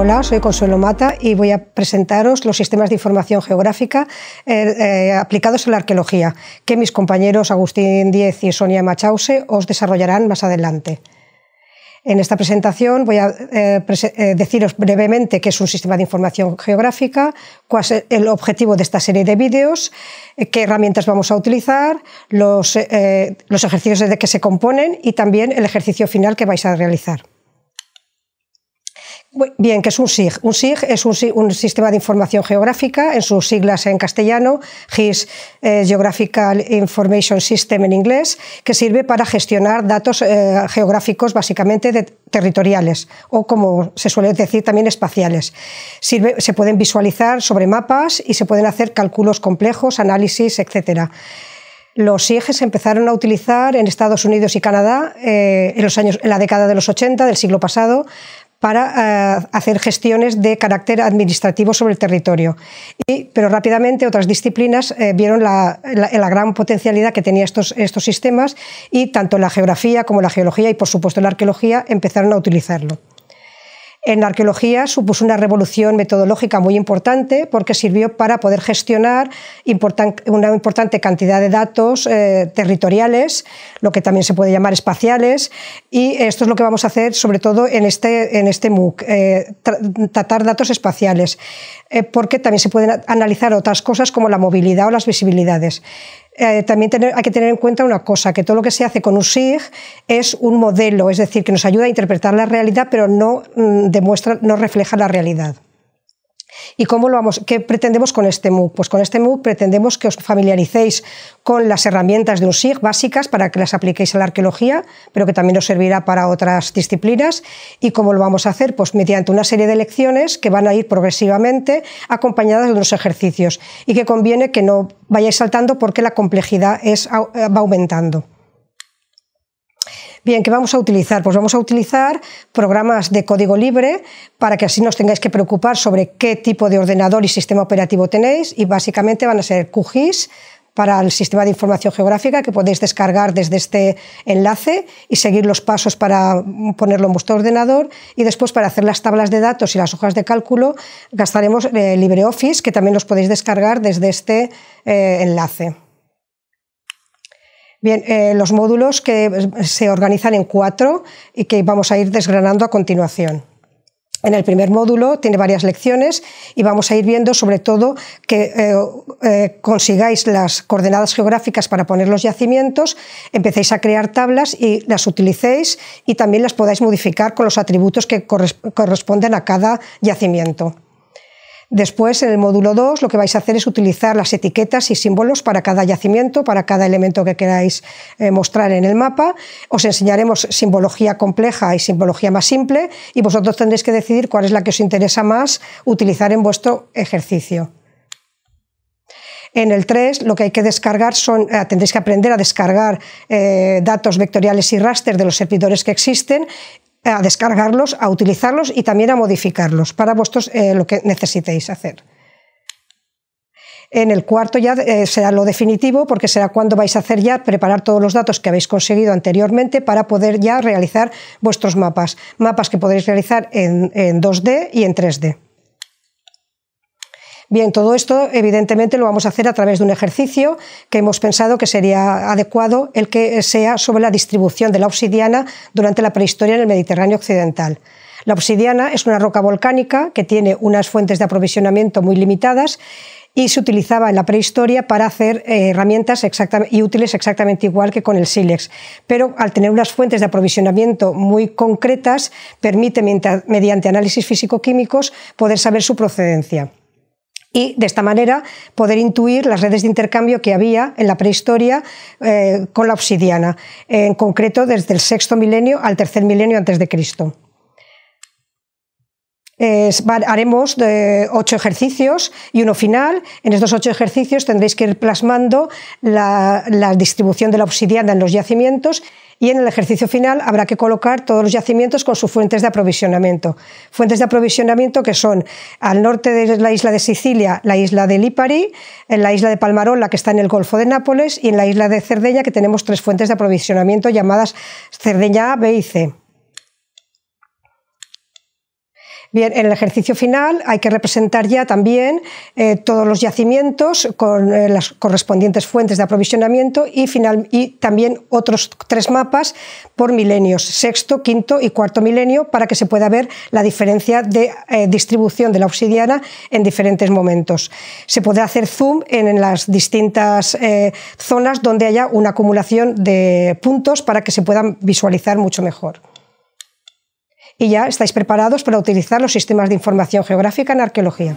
Hola, soy Consuelo Mata y voy a presentaros los sistemas de información geográfica eh, eh, aplicados a la arqueología, que mis compañeros Agustín Diez y Sonia Machause os desarrollarán más adelante. En esta presentación voy a eh, deciros brevemente qué es un sistema de información geográfica, cuál es el objetivo de esta serie de vídeos, qué herramientas vamos a utilizar, los, los ejercicios de que se componen y también el ejercicio final que vais a realizar. Bien, ¿qué es un SIG? Un SIG es un, sistema de información geográfica, en sus siglas en castellano, GIS, eh, Geographical Information System en inglés, que sirve para gestionar datos eh, geográficos básicamente territoriales o, como se suele decir, también espaciales. Sirve, se pueden visualizar sobre mapas y se pueden hacer cálculos complejos, análisis, etc. Los SIG se empezaron a utilizar en Estados Unidos y Canadá eh, en, los años, en la década de los 80 del siglo pasado para eh, hacer gestiones de carácter administrativo sobre el territorio. pero rápidamente otras disciplinas eh, vieron la, gran potencialidad que tenían estos, estos sistemas y tanto la geografía como la geología y por supuesto la arqueología empezaron a utilizarlo. En arqueología supuso una revolución metodológica muy importante porque sirvió para poder gestionar una importante cantidad de datos eh, territoriales, lo que también se puede llamar espaciales, y esto es lo que vamos a hacer sobre todo en este, en este MOOC, eh, tratar datos espaciales, eh, porque también se pueden analizar otras cosas como la movilidad o las visibilidades. Eh, también hay que tener en cuenta una cosa, que todo lo que se hace con SIG es un modelo, es decir, que nos ayuda a interpretar la realidad, pero no, mm, demuestra, no refleja la realidad. ¿Y cómo lo vamos? ¿Qué pretendemos con este MOOC? Pues con este MOOC pretendemos que os familiaricéis con las herramientas de un SIG básicas para que las apliquéis a la arqueología, pero que también os servirá para otras disciplinas. ¿Y cómo lo vamos a hacer? Pues mediante una serie de lecciones que van a ir progresivamente acompañadas de unos ejercicios y que conviene que no vayáis saltando porque la complejidad eh, va aumentando. Bien, ¿qué vamos a utilizar? Pues vamos a utilizar programas de código libre para que así no tengáis que preocupar sobre qué tipo de ordenador y sistema operativo tenéis y básicamente van a ser QGIS, para el sistema de información geográfica que podéis descargar desde este enlace y seguir los pasos para ponerlo en vuestro ordenador y después para hacer las tablas de datos y las hojas de cálculo gastaremos eh, LibreOffice que también los podéis descargar desde este eh, enlace. Bien, eh, los módulos que se organizan en cuatro y que vamos a ir desgranando a continuación. En el primer módulo tiene varias lecciones y vamos a ir viendo sobre todo que eh, eh, consigáis las coordenadas geográficas para poner los yacimientos, empecéis a crear tablas y las utilicéis y también las podáis modificar con los atributos que corresponden a cada yacimiento. Después, en el módulo 2, lo que vais a hacer es utilizar las etiquetas y símbolos para cada yacimiento, para cada elemento que queráis eh, mostrar en el mapa. Os enseñaremos simbología compleja y simbología más simple y vosotros tendréis que decidir cuál es la que os interesa más utilizar en vuestro ejercicio. En el 3 lo que hay que descargar son, eh, tendréis que aprender a descargar eh, datos vectoriales y raster de los servidores que existen a descargarlos, a utilizarlos y también a modificarlos para vuestros, eh, lo que necesitéis hacer. En el cuarto ya eh, será lo definitivo porque será cuando vais a hacer ya preparar todos los datos que habéis conseguido anteriormente para poder ya realizar vuestros mapas. Mapas que podéis realizar en, en 2D y en 3D. Bien, todo esto evidentemente lo vamos a hacer a través de un ejercicio que hemos pensado que sería adecuado el que sea sobre la distribución de la obsidiana durante la prehistoria en el Mediterráneo occidental. La obsidiana es una roca volcánica que tiene unas fuentes de aprovisionamiento muy limitadas y se utilizaba en la prehistoria para hacer eh, herramientas y útiles exactamente igual que con el sílex. Pero al tener unas fuentes de aprovisionamiento muy concretas, permite mediante análisis físico-químicos poder saber su procedencia y de esta manera poder intuir las redes de intercambio que había en la prehistoria eh, con la obsidiana, en concreto desde el sexto milenio al tercer milenio antes de Cristo haremos de ocho ejercicios y uno final. En estos ocho ejercicios tendréis que ir plasmando la, distribución de la obsidiana en los yacimientos y en el ejercicio final habrá que colocar todos los yacimientos con sus fuentes de aprovisionamiento. Fuentes de aprovisionamiento que son al norte de la isla de Sicilia, la isla de Lipari, en la isla de Palmarola que está en el Golfo de Nápoles, y en la isla de Cerdeña, que tenemos tres fuentes de aprovisionamiento llamadas Cerdeña A, B y C. Bien, en el ejercicio final hay que representar ya también eh, todos los yacimientos con eh, las correspondientes fuentes de aprovisionamiento y, también otros tres mapas por milenios, sexto, quinto y cuarto milenio, para que se pueda ver la diferencia de eh, distribución de la obsidiana en diferentes momentos. Se podrá hacer zoom en las distintas zonas donde haya una acumulación de puntos para que se puedan visualizar mucho mejor y ya estáis preparados para utilizar los sistemas de información geográfica en arqueología.